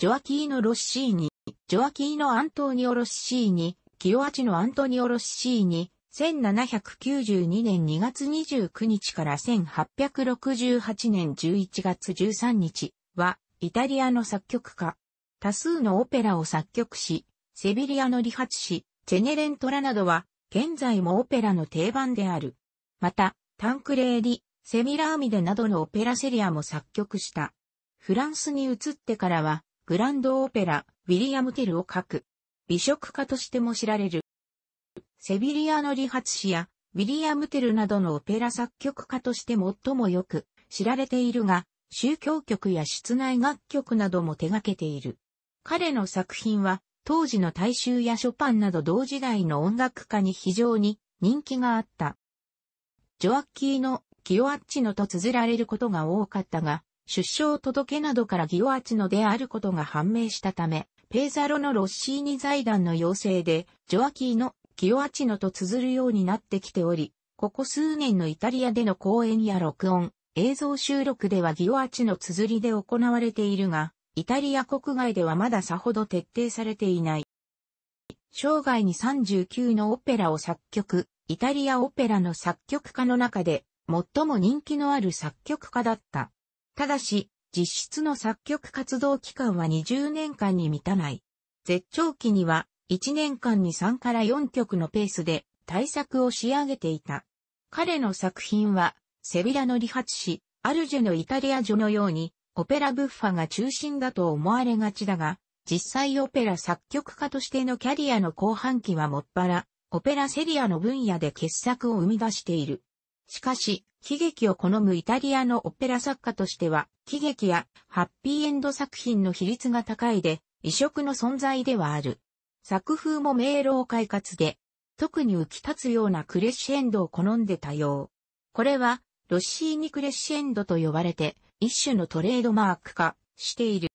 ジョアキーノ・ロッシーニ、ジョアキーノ・アントニオ・ロッシーニ、キオアチのアントニオ・ロッシーニ、1792年2月29日から1868年11月13日は、イタリアの作曲家。多数のオペラを作曲し、セビリアの理髪師、チェネレントラなどは、現在もオペラの定番である。また、タンクレーリ、セミラーミデなどのオペラセリアも作曲した。フランスに移ってからは、グランドオペラ、ウィリアム・テルを書く。美食家としても知られる。セビリアの理髪師や、ウィリアム・テルなどのオペラ作曲家として最もよく知られているが、宗教曲や室内楽曲なども手掛けている。彼の作品は、当時の大衆やショパンなど同時代の音楽家に非常に人気があった。ジョアッキーのキオアッチノと綴られることが多かったが、出生届などからギオアチノであることが判明したため、ペーザロのロッシーニ財団の要請で、ジョアキーのギオアチノと綴るようになってきており、ここ数年のイタリアでの講演や録音、映像収録ではギオアチノ綴りで行われているが、イタリア国外ではまださほど徹底されていない。生涯に39のオペラを作曲、イタリアオペラの作曲家の中で、最も人気のある作曲家だった。ただし、実質の作曲活動期間は20年間に満たない。絶頂期には1年間に3から4曲のペースで対策を仕上げていた。彼の作品は、セビラの理髪師、アルジェのイタリア女のように、オペラブッファが中心だと思われがちだが、実際オペラ作曲家としてのキャリアの後半期はもっぱら、オペラセリアの分野で傑作を生み出している。しかし、喜劇を好むイタリアのオペラ作家としては、喜劇やハッピーエンド作品の比率が高いで、異色の存在ではある。作風も明朗快活で、特に浮き立つようなクレッシェンドを好んで多様。これは、ロッシーニクレッシェンドと呼ばれて、一種のトレードマーク化している。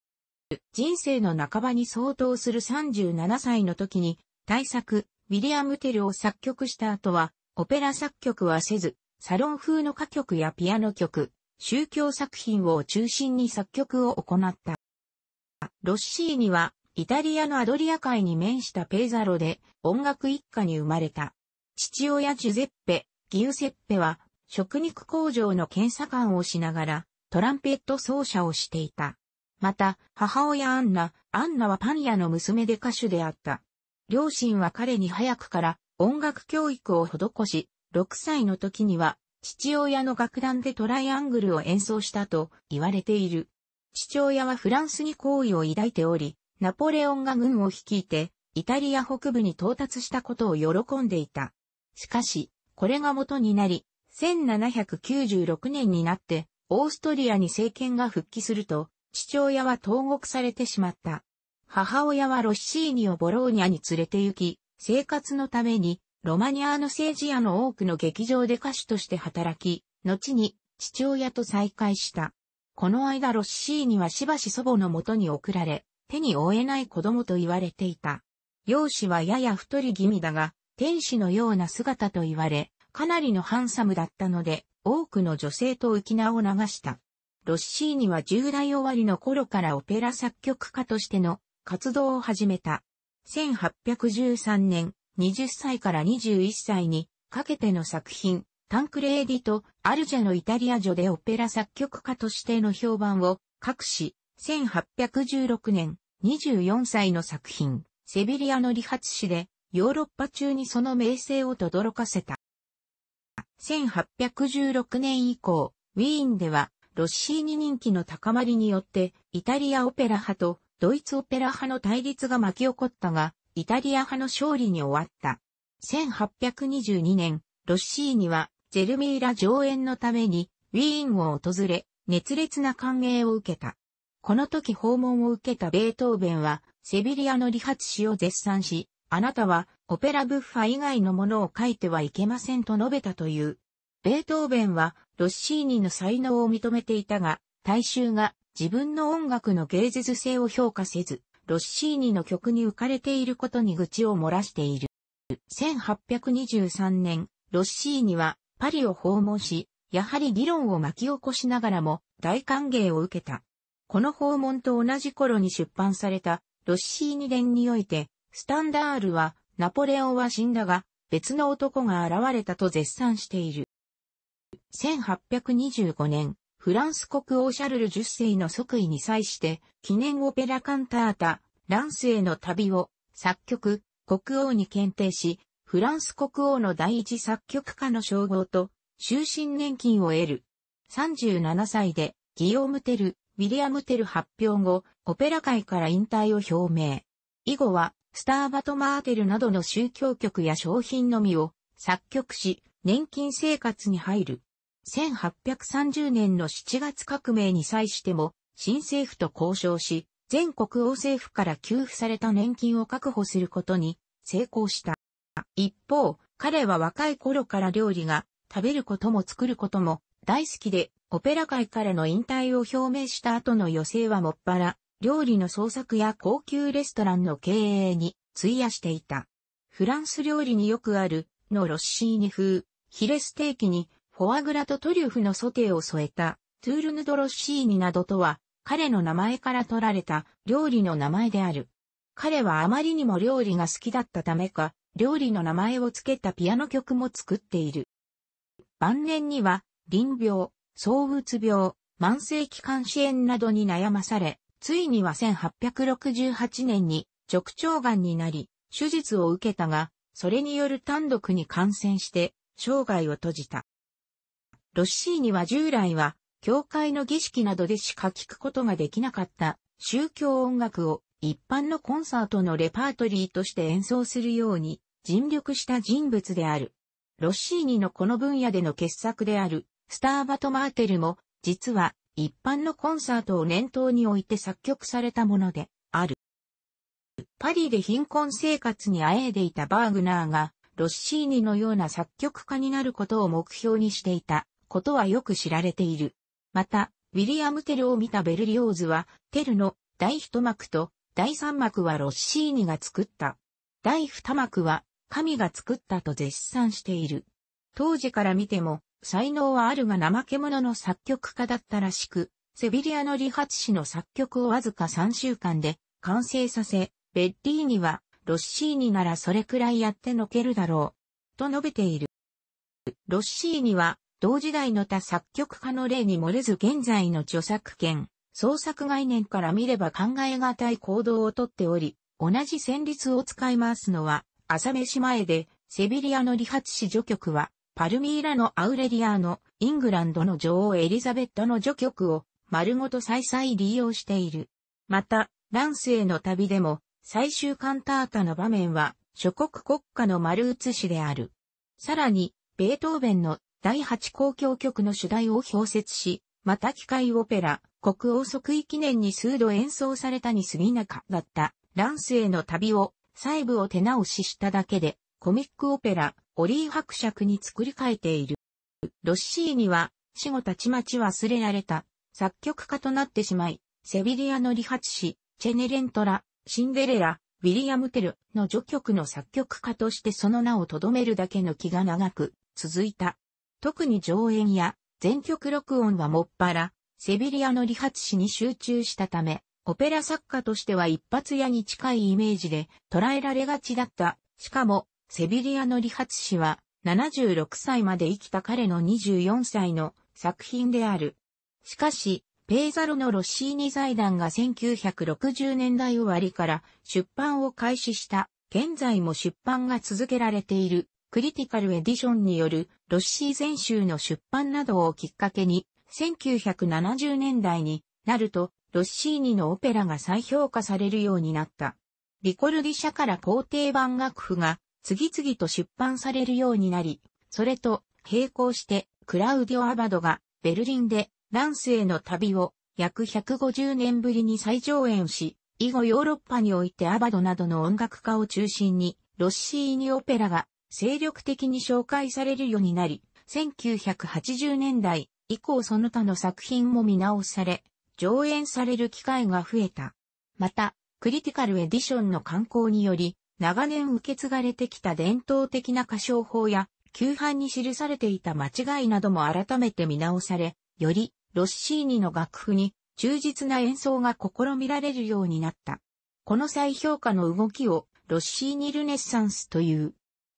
人生の半ばに相当する37歳の時に、大作、ウィリアム・テルを作曲した後は、オペラ作曲はせず、サロン風の歌曲やピアノ曲、宗教作品を中心に作曲を行った。ロッシーニは、イタリアのアドリア海に面したペーザロで音楽一家に生まれた。父親ジュゼッペ、ギウセッペは食肉工場の検査官をしながらトランペット奏者をしていた。また、母親アンナ、アンナはパン屋の娘で歌手であった。両親は彼に早くから音楽教育を施し、6歳の時には、父親の楽団でトライアングルを演奏したと言われている。父親はフランスに好意を抱いており、ナポレオンが軍を率いて、イタリア北部に到達したことを喜んでいた。しかし、これが元になり、1796年になって、オーストリアに政権が復帰すると、父親は投獄されてしまった。母親はロッシーニをボローニャに連れて行き、生活のためにロマニアーノ政治屋の多くの劇場で歌手として働き、後に父親と再会した。この間ロッシーにはしばし祖母の元に送られ、手に負えない子供と言われていた。容姿はやや太り気味だが、天使のような姿と言われ、かなりのハンサムだったので、多くの女性と浮き名を流した。ロッシーには10代終わりの頃からオペラ作曲家としての活動を始めた。1813年、20歳から21歳にかけての作品、タンクレーディとアルジャのイタリア女でオペラ作曲家としての評判を各し、1816年、24歳の作品、セビリアの理髪師で、ヨーロッパ中にその名声を轟かせた。1816年以降、ウィーンでは、ロッシーニ人気の高まりによって、イタリアオペラ派とドイツオペラ派の対立が巻き起こったが、イタリア派の勝利に終わった。1822年、ロッシーニは、ジェルミーラ上演のために、ウィーンを訪れ、熱烈な歓迎を受けた。この時訪問を受けたベートーベンは、セビリアの理髪師を絶賛し、あなたは、オペラブッファ以外のものを書いてはいけませんと述べたという。ベートーベンは、ロッシーニの才能を認めていたが、大衆が自分の音楽の芸術性を評価せず、ロッシーニの曲に浮かれていることに愚痴を漏らしている。1823年、ロッシーニはパリを訪問し、やはり議論を巻き起こしながらも大歓迎を受けた。この訪問と同じ頃に出版されたロッシーニ伝において、スタンダールはナポレオンは死んだが別の男が現れたと絶賛している。1825年、フランス国王シャルル10世の即位に際して、記念オペラカンタータ、ランスへの旅を、作曲、国王に検定し、フランス国王の第一作曲家の称号と、終身年金を得る。37歳で、ギオーム・テル、ウィリアム・テル発表後、オペラ界から引退を表明。以後は、スターバト・マーテルなどの宗教曲や商品のみを作曲し、年金生活に入る。1830年の7月革命に際しても、新政府と交渉し、全国王政府から給付された年金を確保することに成功した。一方、彼は若い頃から料理が食べることも作ることも大好きで、オペラ界からの引退を表明した後の余生はもっぱら、料理の創作や高級レストランの経営に費やしていた。フランス料理によくある、のロッシーニ風、ヒレステーキにフォアグラとトリュフのソテーを添えた、トゥールヌドロッシーニなどとは、彼の名前から取られた料理の名前である。彼はあまりにも料理が好きだったためか、料理の名前を付けたピアノ曲も作っている。晩年には、臨病、躁鬱病、慢性期間支炎などに悩まされ、ついには1868年に直腸癌になり、手術を受けたが、それによる単独に感染して、生涯を閉じた。ロッシーニは従来は、教会の儀式などでしか聞くことができなかった宗教音楽を一般のコンサートのレパートリーとして演奏するように尽力した人物である。ロッシーニのこの分野での傑作であるスターバトマーテルも実は一般のコンサートを念頭に置いて作曲されたものである。パリで貧困生活にあえいでいたバーグナーがロッシーニのような作曲家になることを目標にしていたことはよく知られている。また、ウィリアム・テルを見たベルリオーズは、テルの第一幕と第三幕はロッシーニが作った。第二幕は神が作ったと絶賛している。当時から見ても、才能はあるが怠け者の作曲家だったらしく、セビリアの理髪師の作曲をわずか3週間で完成させ、ベッリーニはロッシーニならそれくらいやってのけるだろう、と述べている。ロッシーニは同時代の他作曲家の例に漏れず現在の著作権、創作概念から見れば考えがたい行動をとっており、同じ旋律を使い回すのは、朝飯前で、セビリアの理髪師序曲は、パルミーラのアウレリアのイングランドの女王エリザベットの序曲を丸ごと再々利用している。また、乱世の旅でも最終カンタータの場面は諸国国家の丸写しである。さらに、ベートーベンの第8公共曲の主題を表説し、また機械オペラ、国王即位記念に数度演奏されたに過ぎなかったランスへの旅を、細部を手直ししただけで、コミックオペラ、オリー伯爵に作り変えている。ロッシーには、死後たちまち忘れられた、作曲家となってしまい、セビリアの理髪師、チェネレントラ、シンデレラ、ウィリアム・テルの序曲の作曲家としてその名を留めるだけの気が長く続いた。特に上演や全曲録音はもっぱら、セビリアの理髪師に集中したため、オペラ作家としては一発屋に近いイメージで捉えられがちだった。しかも、セビリアの理髪師は76歳まで生きた彼の24歳の作品である。しかし、ペーザロのロッシーニ財団が1960年代終わりから出版を開始した。現在も出版が続けられているクリティカルエディションによるロッシー全集の出版などをきっかけに、1970年代になると、ロッシーニのオペラが再評価されるようになった。リコルディ社から皇帝版楽譜が次々と出版されるようになり、それと並行してクラウディオ・アバドがベルリンでランスへの旅を約150年ぶりに再上演し、以後ヨーロッパにおいてアバドなどの音楽家を中心にロッシーニオペラが精力的に紹介されるようになり、1980年代以降その他の作品も見直され、上演される機会が増えた。また、クリティカルエディションの刊行により、長年受け継がれてきた伝統的な歌唱法や、旧版に記されていた間違いなども改めて見直され、よりロッシーニの楽譜に忠実な演奏が試みられるようになった。この再評価の動きをロッシーニルネッサンスという。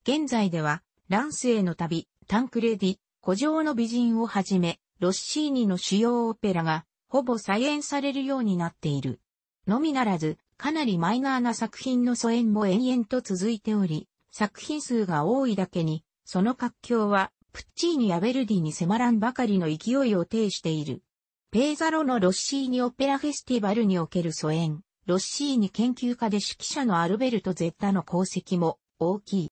現在では、ランスへの旅、タンクレディ、古城の美人をはじめ、ロッシーニの主要オペラが、ほぼ再演されるようになっている。のみならず、かなりマイナーな作品の疎遠も延々と続いており、作品数が多いだけに、その活況は、プッチーニやヴェルディに迫らんばかりの勢いを呈している。ペーザロのロッシーニオペラフェスティバルにおける疎遠、ロッシーニ研究家で指揮者のアルベルト・ゼッタの功績も大きい。